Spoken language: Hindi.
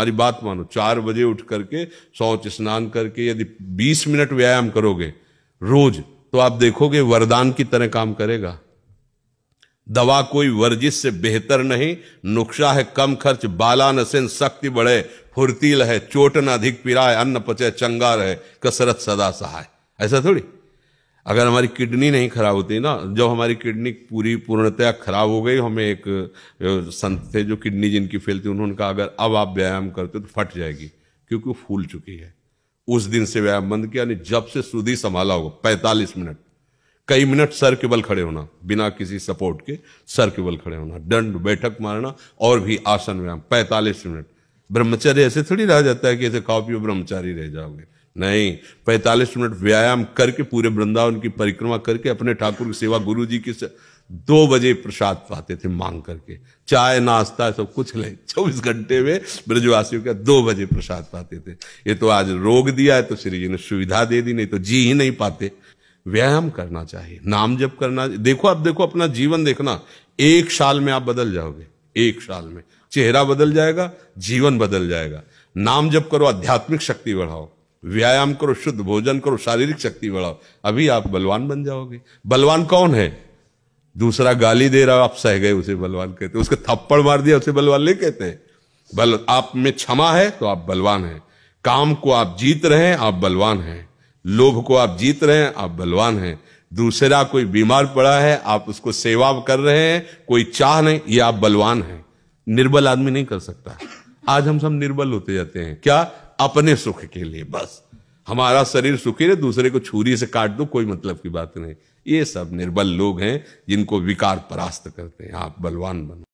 हमारी बात मानो चार बजे उठ करके शौच स्नान करके यदि बीस मिनट व्यायाम करोगे रोज तो आप देखोगे वरदान की तरह काम करेगा दवा कोई वर्जिश से बेहतर नहीं नुकसा है कम खर्च बाला नसेन शक्ति बढ़े फुर्तील है चोट न अधिक पिराए अन्न पचे चंगा रहे कसरत सदा सहाय ऐसा थोड़ी अगर हमारी किडनी नहीं खराब होती ना जब हमारी किडनी पूरी पूर्णतया खराब हो गई हमें एक संत थे जो किडनी जिनकी फेल थी उन्होंने कहा अगर अब आप व्यायाम करते तो फट जाएगी क्योंकि वो फूल चुकी है उस दिन से व्यायाम बंद किया यानी जब से सुधी संभाला होगा पैंतालीस मिनट कई मिनट सर के बल खड़े होना बिना किसी सपोर्ट के सर के बल खड़े होना दंड बैठक मारना और भी आसन व्यायाम पैंतालीस मिनट ब्रह्मचर्य ऐसे थोड़ी रह जाता है कि ऐसे खाओ पियो ब्रह्मचारी रह जाओगे नहीं पैंतालीस मिनट व्यायाम करके पूरे वृंदावन की परिक्रमा करके अपने ठाकुर की सेवा गुरु जी की से, दो बजे प्रसाद पाते थे मांग करके चाय नाश्ता सब कुछ ले चौबीस घंटे में ब्रजवासियों का दो बजे प्रसाद पाते थे ये तो आज रोग दिया है तो श्री जी ने सुविधा दे दी नहीं तो जी ही नहीं पाते व्यायाम करना चाहिए नाम जप करना देखो आप देखो अपना जीवन देखना एक साल में आप बदल जाओगे एक साल में चेहरा बदल जाएगा जीवन बदल जाएगा नाम जप करो आध्यात्मिक शक्ति बढ़ाओ व्यायाम करो शुद्ध भोजन करो शारीरिक शक्ति बढ़ाओ अभी आप बलवान बन जाओगे बलवान कौन है दूसरा गाली दे रहा हो आप सह गए उसे बलवान कहते उसके थप्पड़ मार दिया उसे बलवान नहीं कहते हैं बल आप में क्षमा है तो आप बलवान हैं काम को आप जीत रहे हैं आप बलवान हैं लोभ को आप जीत रहे हैं आप बलवान हैं दूसरा कोई बीमार पड़ा है आप उसको सेवा कर रहे हैं कोई चाह नहीं ये आप बलवान हैं निर्बल आदमी नहीं कर सकता आज हम सब निर्बल होते जाते हैं क्या अपने सुख के लिए बस हमारा शरीर सुखी रहे दूसरे को छुरी से काट दो कोई मतलब की बात नहीं ये सब निर्बल लोग हैं जिनको विकार परास्त करते हैं आप बलवान बनो